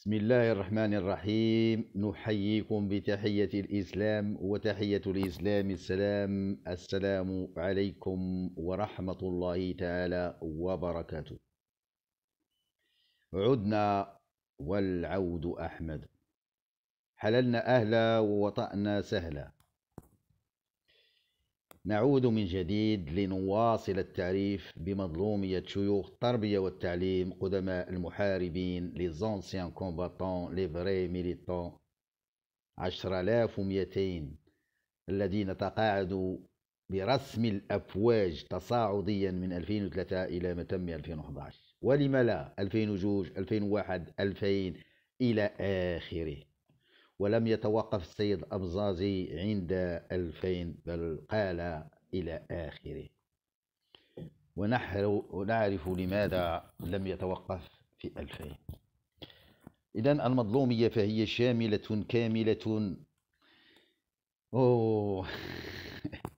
بسم الله الرحمن الرحيم نحييكم بتحية الإسلام وتحية الإسلام السلام السلام عليكم ورحمة الله تعالى وبركاته عدنا والعود أحمد حللنا أهلا ووطأنا سهلا نعود من جديد لنواصل التعريف بمظلومية شيوخ التربية والتعليم قدماء المحاربين ليزونسيان كومباتون لي عشر آلاف ومئتين الذين تقاعدوا برسم الأفواج تصاعديا من 2003 إلى ما تم 2011 ولم لا 2002 2001 2000 إلى آخره ولم يتوقف السيد الأبزازي عند الفين بل قال إلى آخره ونعرف لماذا لم يتوقف في الفين إذا المظلومية فهي شاملة كاملة أوه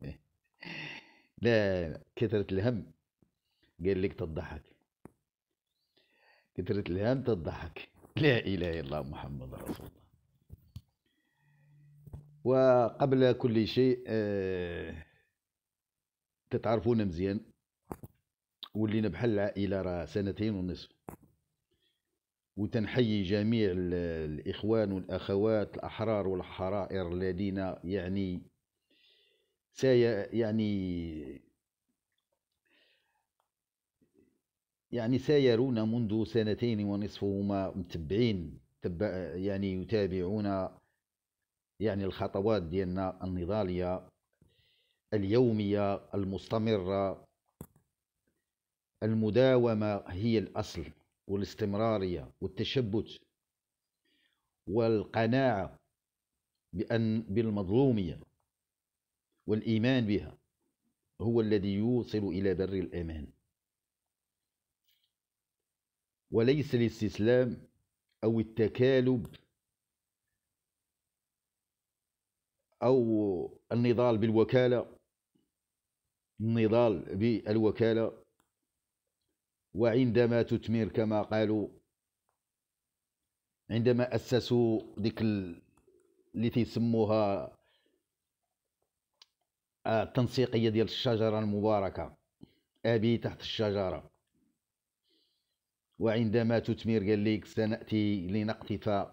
لا كثرة الهم قال لك تضحك كثرة الهم تضحك لا إله إلا الله محمد رسول الله وقبل كل شيء آه، تتعرفونا مزيان ولينا بحال العائله راه سنتين ونصف وتنحيي جميع الاخوان والاخوات الاحرار والحرائر الذين يعني سي يعني يعني سايرون منذ سنتين ونصف هما متبعين تب يعني يتابعون يعني الخطوات ديالنا النضالية اليومية المستمرة المداومة هي الأصل والاستمرارية والتشبت والقناعة بأن بالمظلومية والإيمان بها هو الذي يوصل إلى بر الأمان وليس الاستسلام أو التكالب أو النضال بالوكالة النضال بالوكالة وعندما تثمر كما قالوا عندما أسسوا ديك اللي تيسموها التنسيقية آه، ديال الشجرة المباركة أبي تحت الشجرة وعندما تثمر قال لك سنأتي لنقطف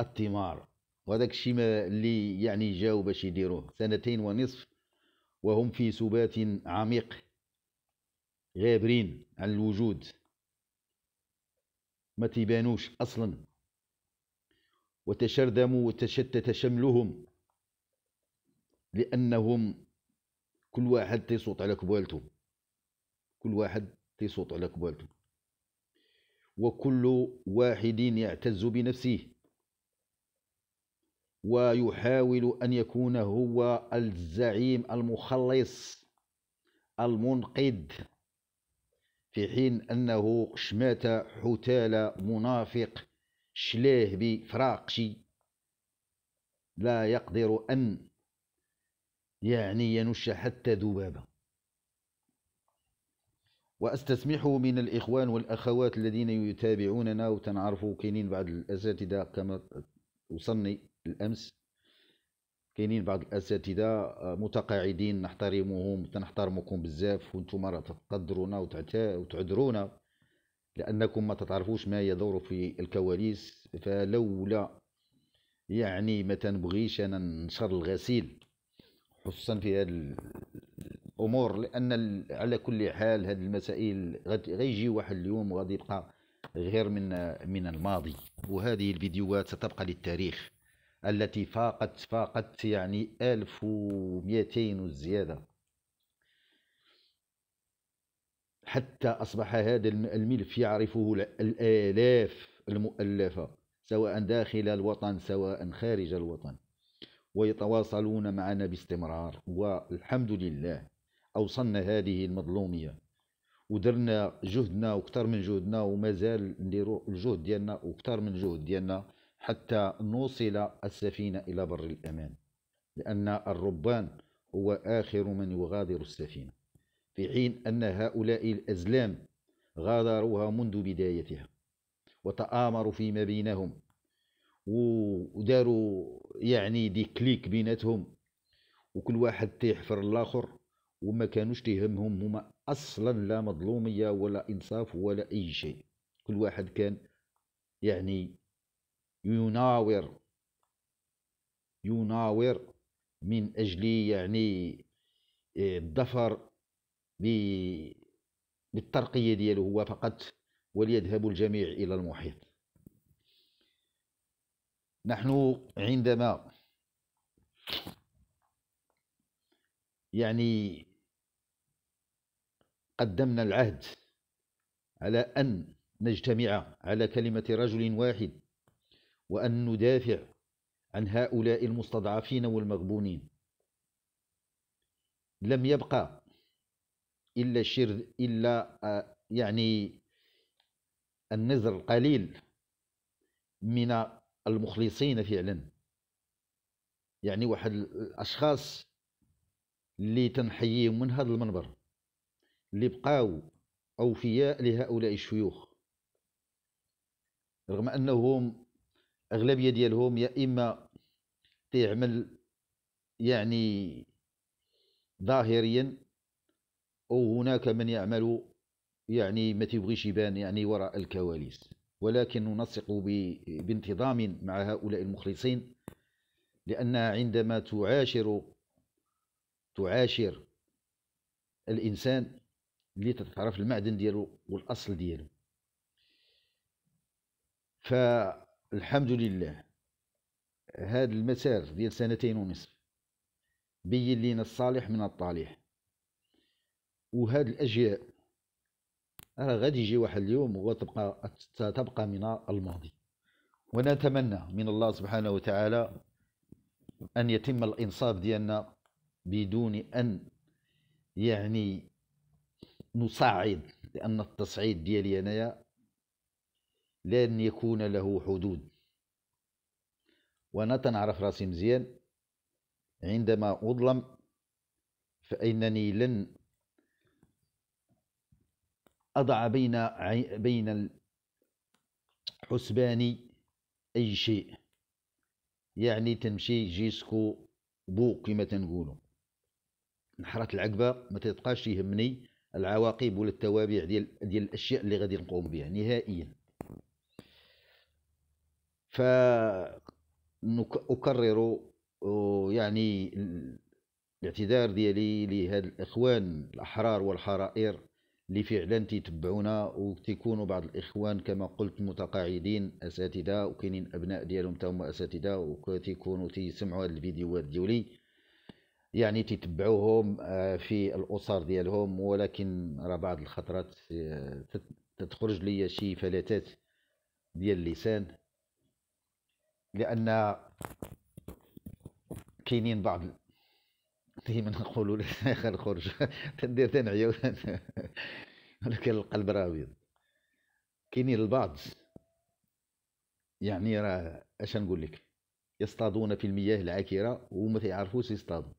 الثمار وهذاك الشيء اللي يعني جاو باش يديروه سنتين ونصف وهم في سبات عميق غابرين عن الوجود ما تيبانوش اصلا وتشردموا وتشتت شملهم لانهم كل واحد تيصوت على كبالته كل واحد تيصوت على كبالته وكل واحد يعتز بنفسه ويحاول أن يكون هو الزعيم المخلص المنقذ في حين أنه شمات حتال منافق شلاه بفراقشي لا يقدر أن يعني ينش حتى ذبابة وأستسمح من الإخوان والأخوات الذين يتابعوننا وتنعرفوا كاينين بعض الأساتذة كما وصلني بالامس كاينين بعض الاساتذه آه، متقاعدين نحترمهم تنحترمكم بزاف وانتم راه تقدرونا وتعذرونا لانكم ما تعرفوش ما يدور في الكواليس فلولا يعني ما تنبغيش انا نشر الغسيل خصوصا في هذه الامور لان على كل حال هذه المسائل غيجي واحد اليوم وغادي يبقى غير من من الماضي وهذه الفيديوهات ستبقى للتاريخ التي فاقت فاقت يعني 1200 وزيادة حتى أصبح هذا الملف يعرفه الآلاف المؤلفة سواء داخل الوطن سواء خارج الوطن ويتواصلون معنا باستمرار والحمد لله أوصلنا هذه المظلومية ودرنا جهدنا وكثر من جهدنا ومازال نديرو الجهد ديالنا وكثر من الجهد ديالنا حتى نوصل السفينة إلى بر الأمان لأن الربان هو آخر من يغادر السفينة في حين أن هؤلاء الأزلام غادروها منذ بدايتها وتآمروا فيما بينهم وداروا يعني دي كليك بيناتهم وكل واحد تيحفر الآخر وما كانوش تيهمهم هما أصلا لا مظلومية ولا إنصاف ولا أي شيء كل واحد كان يعني يناور يناور من أجل يعني آه، الظفر بالترقية ديالو هو فقط وليذهب الجميع إلى المحيط نحن عندما يعني قدمنا العهد على أن نجتمع على كلمة رجل واحد وأن ندافع عن هؤلاء المستضعفين والمغبونين لم يبقى إلا الشر إلا آه، يعني النزر القليل من المخلصين فعلا يعني واحد الأشخاص اللي تنحييهم من هذا المنبر اللي بقاو أوفياء لهؤلاء الشيوخ رغم أنهم اغلبيه ديالهم يا اما تيعمل يعني ظاهريا او هناك من يعمل يعني ما تيبغيش يبان يعني وراء الكواليس ولكن ننسق بانتظام مع هؤلاء المخلصين لأنها عندما تعاشر تعاشر الإنسان اللي تتعرف المعدن ديالو والأصل ديالو ف الحمد لله هذا المسار ديال سنتين ونصف بين لينا الصالح من الطالح وهاد الاجيال راه غادي يجي واحد اليوم وتبقى ستبقى من الماضي ونتمنى من الله سبحانه وتعالى ان يتم الانصاف ديالنا بدون ان يعني نصعد لان التصعيد ديالي انايا لن يكون له حدود وأنا تنعرف راسي مزيان عندما أظلم فإنني لن أضع بين بين الحسبان أي شيء يعني تمشي جيسكو بو كما تنقولوا نحرة العقبة ما تبقاش يهمني العواقب ولا التوابع ديال ديال الأشياء اللي غادي نقوم بها نهائيا اكرر يعني الاعتذار ديالي لهاد الإخوان الأحرار والحرائر اللي فعلا تيتبعونا وتيكونوا بعض الإخوان كما قلت متقاعدين أساتذة وكاينين أبناء ديالهم تا هما أساتذة وتيكونوا تيسمعوا هاد الفيديوهات ديولي يعني تتبعوهم آه، في الأسر ديالهم ولكن راه بعض الخطرات آه، تتخرج لي شي فلتات ديال اللسان لان كاينين بعض ديما نقولوا الاخر خرج تدير تنعي ولكن القلب راه ابيض كاينين البعض يعني راه اش نقول لك يصطادون في المياه العاكره وما تيعرفوش يصطادوا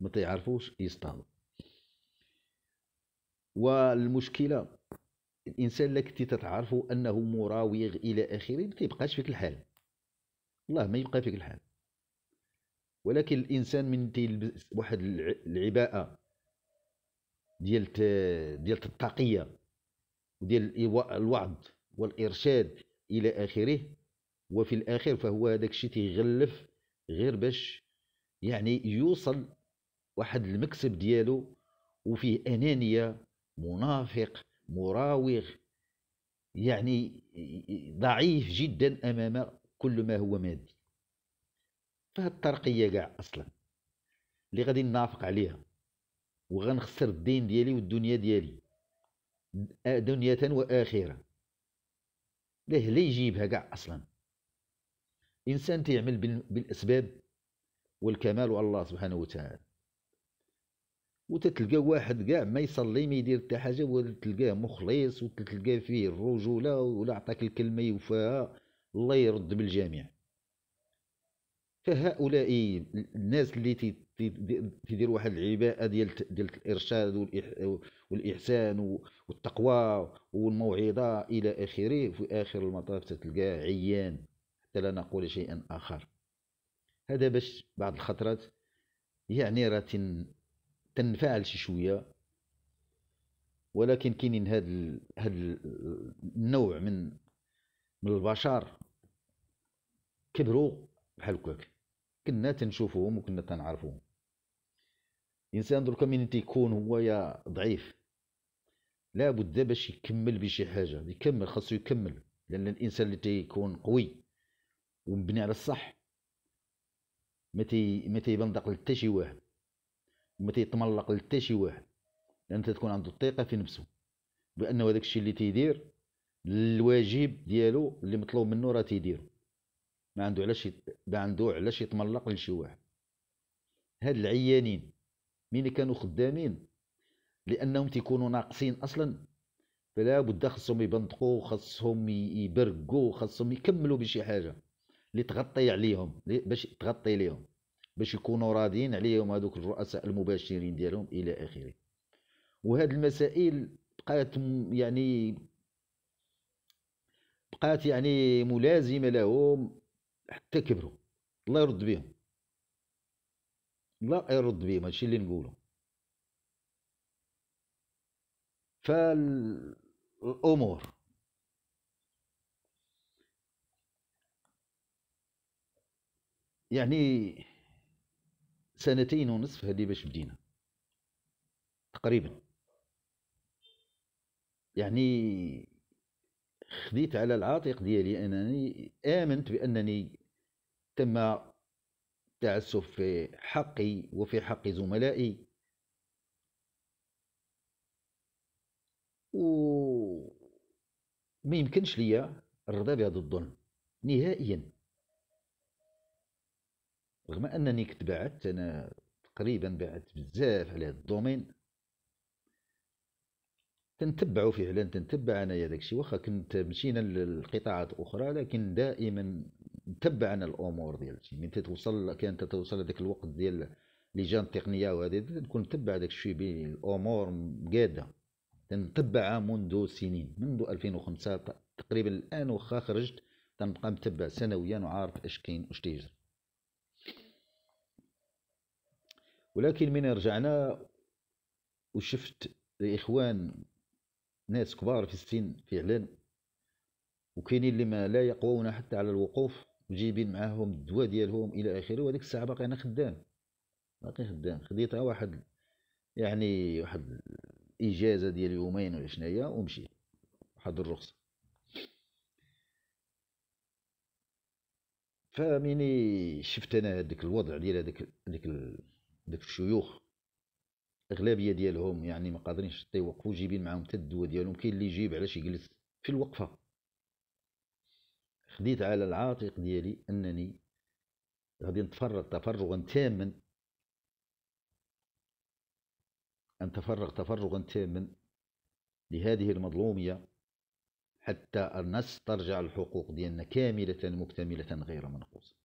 ما تيعرفوش يصطادوا والمشكله الانسان لك كنتي تتعرفوا انه مراوغ الى اخره ما تيبقاش فيك الحال الله ما يبقى فيك الحال ولكن الانسان من تيلبس واحد العباءه ديال ديال التقيه وديال الوعد والارشاد الى اخره وفي الاخر فهو هذاك الشيء تيغلف غير باش يعني يوصل واحد المكسب ديالو وفيه انانيه منافق مراوغ يعني ضعيف جدا امام كل ما هو مادي فهاد الترقيه كاع اصلا اللي غادي نافق عليها وغنخسر الدين ديالي والدنيا ديالي دنيا واخره ليه لي يجيبها كاع اصلا الانسان تيعمل بالاسباب والكمال الله سبحانه وتعالى وتتلقى واحد كاع ما يصلي ما يدير حتى حاجه وتلقاه مخلص وتلقاه فيه الرجوله ولا عطاك الكلمه يوفاها الله يرد بالجميع فهؤلاء الناس اللي تيديروا واحد العباءه ديال ديال الارشاد والاحسان والتقوى والموعظه الى اخره في اخر المطاف تتلقاه عيان حتى لا نقول شيئا اخر هذا باش بعض الخطرات يعني راه تنفعل شي شويه ولكن كاينين هاد هاد النوع من من البشر كبروا بحال هكاك كنا تنشوفوهم وكنا تنعرفوهم الانسان دركا من تيكون هو يا ضعيف لابد باش يكمل بشي حاجه يكمل خاصو يكمل لان الانسان اللي تيكون قوي ومبني على الصح ما تي ما تيبندق لتا شي واحد وما تيتملق لتا شي واحد لان تتكون عنده الثقه في نفسه بانه هذاك الشيء اللي تيدير الواجب ديالو اللي مطلوب منه راه تيديرو ما عنده علاش ما عنده علاش يتملق لشي واحد هاد العيانين مين كانوا خدامين لانهم تيكونوا ناقصين اصلا فلا بد خصهم يبنطقوا خصهم يبرقوا خصهم يكملوا بشي حاجه اللي تغطي عليهم باش تغطي ليهم باش يكونوا راضيين عليهم هذوك الرؤساء المباشرين ديالهم الى اخره وهاد المسائل بقات يعني بقات يعني ملازمه لهم حتى كبروا الله يرد بهم الله يرد بهم هادشي اللي نقولو فالامور يعني سنتين ونصف هذه باش بدينا تقريبا يعني خديت على العاتق ديالي انني امنت بانني تم تعسف في حقي وفي حق زملائي و ما يمكنش ليا الرضا بهذا الظلم نهائيا رغم انني كنت بعدت انا تقريبا بعدت بزاف على هذا الدومين تنتبعوا فعلا تنتبع انايا داكشي واخا كنت مشينا للقطاعات اخرى لكن دائما تبعنا الامور ديالتي من تتوصل كان تتوصل هذاك الوقت ديال جان التقنيه وهذه تكون تبع داك الشيء بالامور قاده تنتبعها منذ سنين منذ 2005 تقريبا الان واخا خرجت تنبقى متبع سنويا وعارف اش كاين واش تيجري ولكن من رجعنا وشفت الاخوان ناس كبار في السن فعلا وكاينين اللي ما لا يقوون حتى على الوقوف وجايبين معاهم الدواء ديالهم الى اخره وهذيك الساعه باقي انا خدام باقي خدام خديتها واحد يعني واحد الاجازه ديال يومين ولا شنايا ومشيت واحد الرخصه فمني شفت انا هذاك الوضع ديال هذاك هذاك الشيوخ الاغلبيه ديالهم يعني ما قادرينش حتى يوقفوا جايبين معاهم حتى الدواء ديالهم كاين اللي يجيب علاش يجلس في الوقفه خديت على العاتق ديالي انني غادي نتفرغ تفرغا تاما ان تفرغ تفرغا تاما لهذه المظلومية حتى نسترجع الحقوق ديالنا كاملة مكتملة غير منقوصة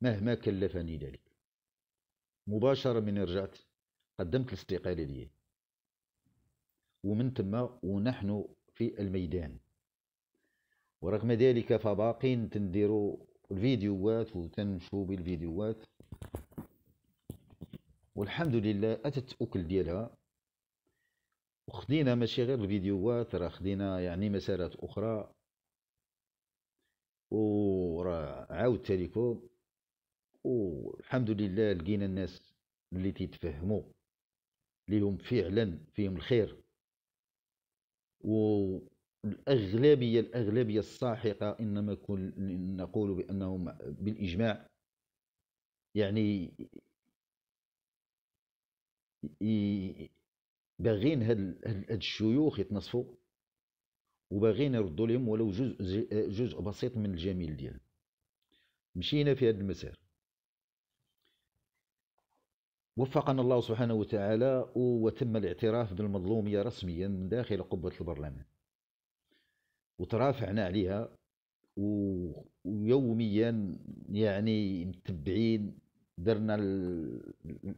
مهما كلفني ذلك مباشرة من رجعت قدمت الاستقالة لي ومن تما ونحن في الميدان ورغم ذلك فباقين تنديروا الفيديوهات وتنشوا بالفيديوهات والحمد لله اتت اكل ديالها وخدينا ماشي غير الفيديوهات راه خدينا يعني مسارات اخرى وراه عاود تاليكم والحمد لله لقينا الناس اللي تيتفهموا ليهم فعلا فيهم الخير والأغلبية الأغلبية الساحقة إنما كل نقول بأنهم بالإجماع يعني باغين هاد الشيوخ يتنصفوا وباغين يردوا لهم ولو جزء جزء بسيط من الجميل ديالهم مشينا في هذا المسار وفقنا الله سبحانه وتعالى وتم الاعتراف بالمظلومية رسميا من داخل قبة البرلمان وترافعنا عليها ويوميا يعني متبعين درنا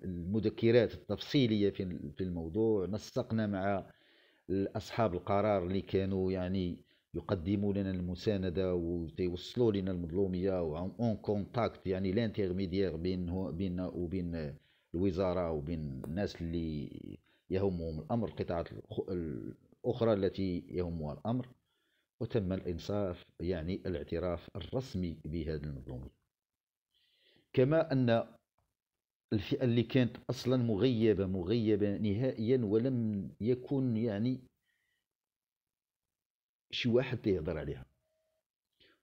المذكرات التفصيلية في الموضوع نسقنا مع أصحاب القرار اللي كانوا يعني يقدموا لنا المساندة ويوصلوا لنا المظلومية وان كونتاكت يعني لانتيرميديير بين بيننا وبين الوزاره وبين الناس اللي يهمهم الامر القطاعات الاخرى التي يهمها الامر وتم الانصاف يعني الاعتراف الرسمي بهذا المظلوميه كما ان الفئه اللي كانت اصلا مغيبه مغيبه نهائيا ولم يكن يعني شي واحد تيهضر عليها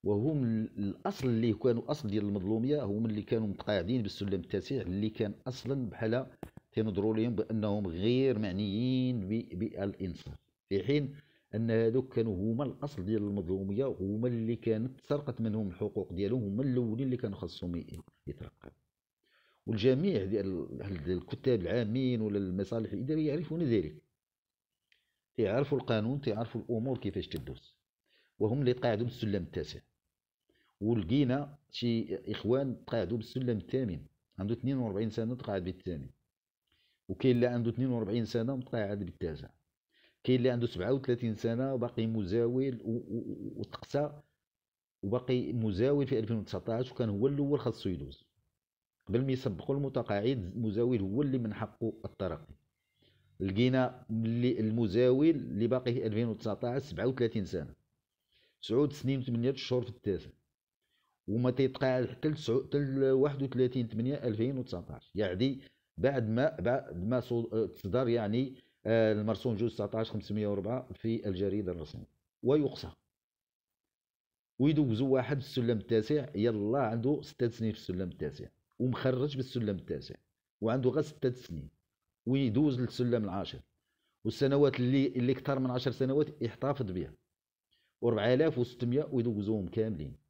وهم الاصل اللي كانوا اصل ديال المظلوميه هما اللي كانوا متقاعدين بالسلم التاسع اللي كان اصلا بحال تنظروا لهم بانهم غير معنيين بالانصاف في حين ان هذوك كانوا هما الاصل ديال المظلوميه هما اللي كانت سرقت منهم الحقوق ديالهم هما الاولين اللي كانوا خاصهم يترقوا والجميع ديال الكتاب العامين ولا المصالح الاداريه يعرفون ذلك تعرفوا القانون تعرفوا الامور كيفاش تدوز وهم اللي قاعدوا السلم التاسع ولقينا شي اخوان تقاعدوا بالسلم الثامن عنده 42 سنه تقاعد بالثامن وكاين اللي عنده 42 سنه متقاعد بالتاسع كاين اللي عنده 37 سنه وباقي مزاول وتقسى وباقي مزاول في 2019 وكان هو الاول خاصو يدوز قبل ما يسبقوا المتقاعد مزاول هو اللي من حقه الترقي لقينا اللي المزاول اللي باقي في 2019 37 سنه سعود سنين و8 شهور في التاسع وما تيتقال حتى ل 31 8 2019 يعني بعد ما بعد ما تصدر يعني آه، المرسوم جوج 19 504 في الجريده الرسميه ويقصى ويدوزوا واحد في السلم التاسع يلا عنده ستة سنين في السلم التاسع ومخرج بالسلم التاسع وعنده غير ستة سنين ويدوز للسلم العاشر والسنوات اللي اللي اكثر من 10 سنوات يحتفظ بها و4600 ويدوزوهم كاملين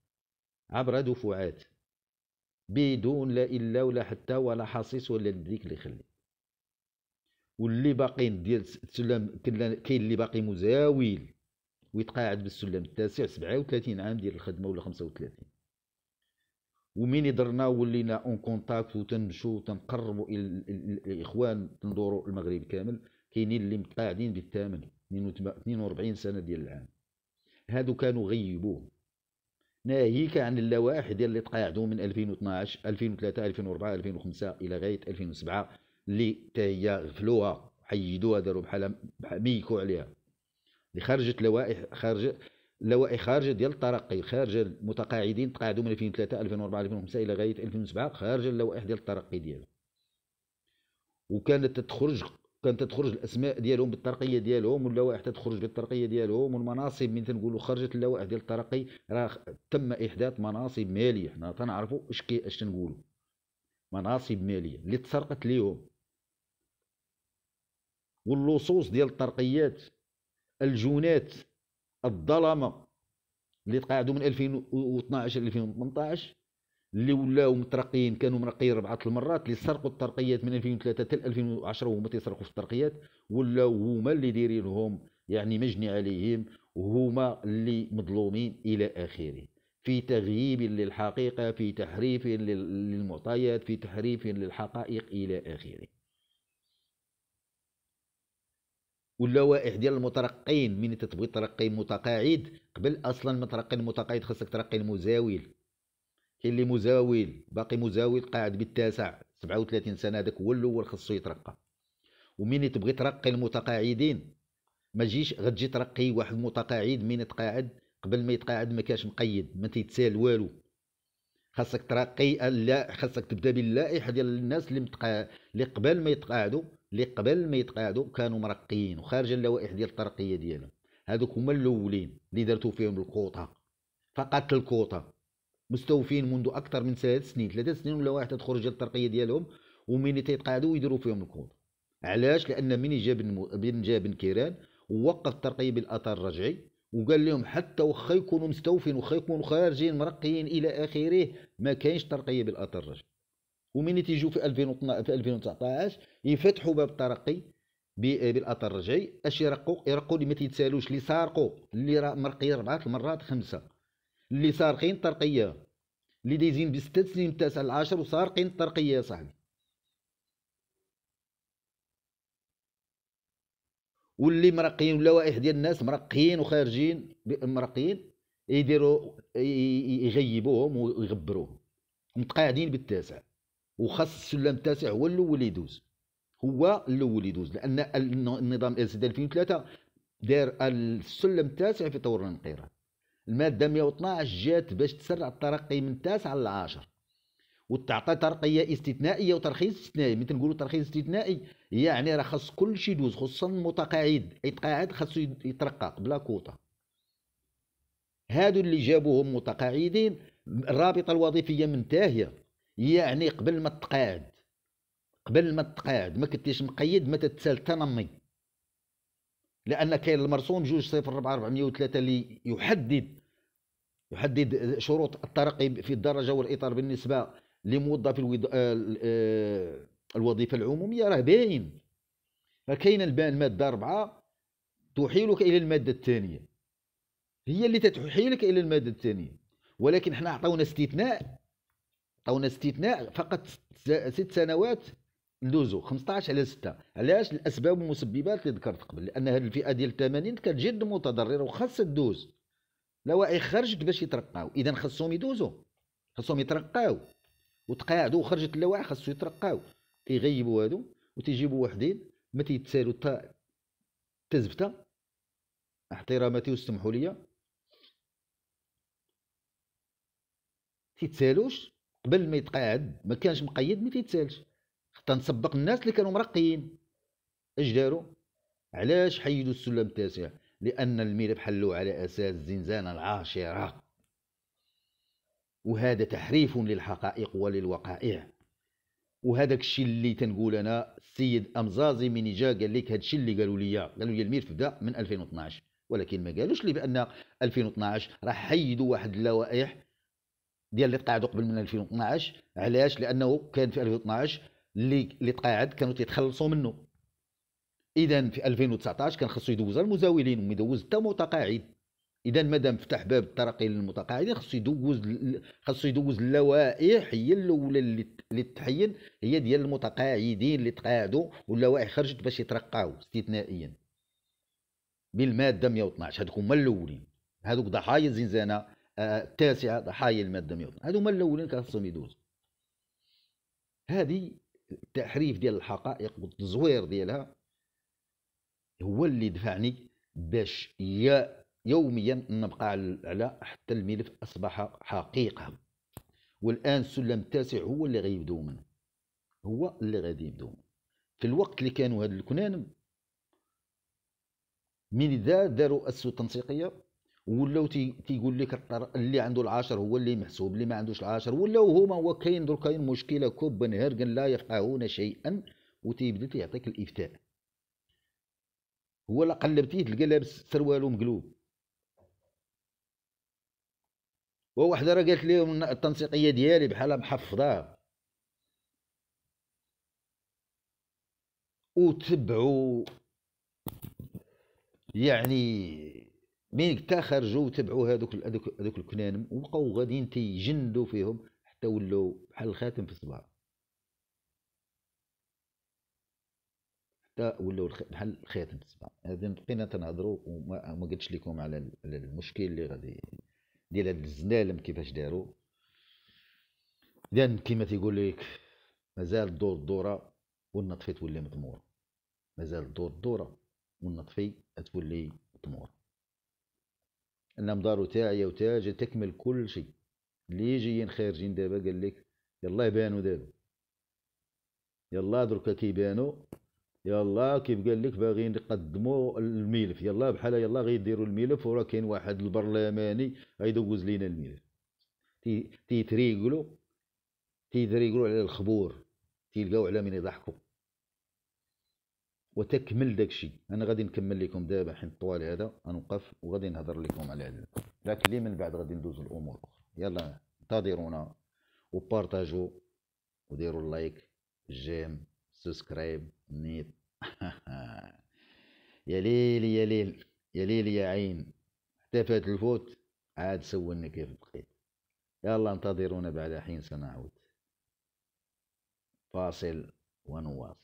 عبر دفعات بدون لا إلا ولا حتى ولا حصيص ولا ديك اللي خلي واللي باقين ديال السلم كاين اللي باقي مزاول ويتقاعد بالسلم التاسع 37 عام ديال الخدمه ولا 35 ومين درنا ولينا اون كونتاكت وتنمشوا وتنقربوا الاخوان تندوروا المغرب كامل كاينين اللي متقاعدين بالثامن 42 سنه ديال العام هادو كانوا غيبوهم ناهيك عن اللوائح ديال اللي تقاعدوا من 2012 2003 2004 2005 الى غايه 2007 اللي حتى هي غفلوها حيدوها داروا بحال ميكوا عليها اللي خرجت لوائح خارجه لوائح خارجه ديال الترقي خارجه المتقاعدين تقاعدوا من 2003 2004 2005 الى غايه 2007 خارجه اللوائح ديال الترقي ديالها وكانت تخرج كانت تخرج الاسماء ديالهم بالترقيه ديالهم واللوائح تخرج بالترقيه ديالهم والمناصب من تنقولوا خرجت اللوائح ديال الترقي راه تم احداث مناصب ماليه حنا تنعرفوا اش كي اش تنقولوا مناصب ماليه اللي تسرقت ليهم واللصوص ديال الترقيات الجونات الظلمه اللي تقاعدوا من 2012 ل 2018 اللي ولاو مترقيين كانوا مرقيين ربعة المرات اللي سرقوا الترقيات من 2003 حتى 2010 وهما تيسرقوا في الترقيات ولاو هما اللي دايرين لهم يعني مجني عليهم وهما اللي مظلومين الى اخره في تغييب للحقيقة في تحريف للمعطيات في تحريف للحقائق إلى آخره واللوائح ديال المترقين من تطبيق ترقي متقاعد قبل اصلا ما ترقي المتقاعد خاصك ترقي المزاول كاين اللي مزاول باقي مزاول قاعد بالتاسع 37 سنه هذاك هو الاول خصو يترقى ومين تبغي ترقي المتقاعدين ما تجيش غتجي ترقي واحد المتقاعد مين تقاعد قبل ما يتقاعد ما كاش مقيد ما تيتسال والو خاصك ترقي لا خاصك تبدا باللائحه ديال الناس اللي متقا... اللي قبل ما يتقاعدوا اللي قبل ما يتقاعدوا كانوا مرقيين وخارج اللوائح ديال الترقيه ديالهم هذوك هما الاولين اللي درتو فيهم الكوطه فقط الكوطه مستوفين منذ اكثر من ثلاث سنين ثلاث سنين ولا واحد تخرج الترقيه ديالهم ومين تيتقاعدوا يديروا فيهم الكود علاش لان من جاب بن جاب بن كيران ووقف الترقيه بالاثار الرجعي وقال لهم حتى واخا يكونوا مستوفين واخا يكونوا خارجين مرقيين الى اخره ما كاينش ترقيه بالاثار الرجعي ومين تيجوا في 2012 في 2019 يفتحوا باب الترقي بالاثار الرجعي اش يرقوا يرقوا اللي ما تيتسالوش اللي سارقوا اللي مرقي اربعه المرات خمسه اللي سارقين الطرقيه اللي دايزين بستة سنين التاسع العاشر وسارقين الطرقيه يا صاحبي واللي مرقيين اللوائح ديال الناس مرقيين وخارجين مرقيين يديروا يغيبوهم ويغبروهم متقاعدين بالتاسع وخاص السلم التاسع هو الاول يدوز هو الاول يدوز لان النظام اس 2003 دار السلم التاسع في طور الانقراض المادة 112 جات باش تسرع الترقي من التاسع للعاشر وتعطى ترقية استثنائية وترخيص استثنائي مثل نقولوا ترخيص استثنائي يعني راه خاص كل شيء يدوز خصوصا المتقاعد يتقاعد خاصو يترقى بلا كوطة هادو اللي جابوهم متقاعدين الرابطة الوظيفية منتهية يعني قبل ما تقاعد قبل ما تقاعد ما كنتيش مقيد ما تتسال تنمي لان كاين المرسوم جوج صفر 204 403 اللي يحدد يحدد شروط الترقي في الدرجه والاطار بالنسبه لموظف الوض... آه، آه، الوظيفه العموميه راه باين فكاين الماده اربعه تحيلك الى الماده الثانيه هي اللي تحيلك الى الماده الثانيه ولكن حنا عطاونا استثناء عطاونا استثناء فقط ست سنوات ندوزو 15 على 6 علاش الاسباب والمسببات اللي ذكرت قبل لان هذه الفئه ديال الثمانين كانت جد متضرره وخاصها تدوز لوائح خرجت باش يترقاو اذا خاصهم يدوزوا خاصهم يترقاو وتقاعدوا وخرجت اللوائح خاصو يترقاو يغيبوا هادو وتيجيبوا وحدين ما تيتسالوا تا تزبته احتراماتي واستمحوا لي تيتسالوش قبل ما يتقاعد ما كانش مقيد ما تيتسالش حتى نسبق الناس اللي كانوا مرقيين اش داروا علاش حيدوا السلم التاسع لان الملف حلوا على اساس زنزانه العاشره وهذا تحريف للحقائق وللوقائع وهذاك الشيء اللي تنقول انا السيد امزازي من جا قال لك هذا الشيء اللي قالوا لي قالوا لي الميرف بدا من 2012 ولكن ما قالوش لي بان 2012 راح حيدوا واحد اللوائح ديال اللي تقاعدوا قبل من 2012 علاش لانه كان في 2012 اللي اللي تقاعد كانوا تيتخلصوا منه اذا في 2019 كان خصو يدوز المزاولين وما يدوز حتى متقاعد اذا مادام فتح باب الترقي للمتقاعدين خصو يدوز خصو يدوز اللوائح هي الاولى اللي تحين هي ديال المتقاعدين اللي تقاعدوا واللوائح خرجت باش يترقاو استثنائيا بالماده 112 هذوك هما الاولين هذوك ضحايا الزنزانه آه، آه، التاسعه ضحايا الماده 112 هذو هما الاولين كان خصهم يدوزوا هذه التحريف ديال الحقائق والتزوير ديالها هو اللي دفعني باش يا يوميا نبقى على حتى الملف اصبح حقيقه والان السلم التاسع هو اللي غيبدو منه هو اللي غادي يبدو في الوقت اللي كانوا هاد الكنان من ذا داروا اسس تنسيقيه ولاو تيقول لك اللي عنده العاشر هو اللي محسوب اللي ما عندوش العاشر ولاو هما هو كاين درك كاين مشكله كوب هرقن لا يفقهون شيئا وتيبدا تيعطيك الافتاء هو لا قلبتيه تلقى لابس سروال مقلوب وواحده راه قالت لهم التنسيقيه ديالي بحالها محفظه وتبعوا يعني مين تا خرجوا وتبعوا هذوك هذوك الكنانم وبقاو غاديين تيجندوا فيهم حتى ولاو بحال الخاتم في الصباح حتى ولاو بحال الخاتم في الصباح هذه بقينا تنهضروا وما قلتش لكم على المشكل اللي غادي ديال هاد الزنالم كيفاش داروا اذا كما تيقول لك مازال الدور الدوره والنطفي تولي متموره مازال الدور الدوره والنطفي تولي متموره النمدار تاعي وتاج تكمل كل شيء اللي جايين خارجين دابا قال لك يلا يبانوا دابا يلا دركا كيبانوا يلا كيف قال لك باغيين يقدموا الملف يلا بحال يلا غيديروا الملف وراه كاين واحد البرلماني غيدوز لينا الملف تيتريقلو تيتريقلو على الخبور تيلقاو على من يضحكوا وتكمل داكشي انا غادي نكمل لكم دابا حين طوال هذا غنوقف وغادي نهضر لكم على هذا لكن لي من بعد غادي ندوز الامور اخرى يلا انتظرونا وبارطاجوا وديروا اللايك جيم سبسكرايب نيت يا ليل يا ليل يا ليل يا عين حتى فات الفوت عاد سولني كيف بقيت يلا انتظرونا بعد حين سنعود فاصل ونواصل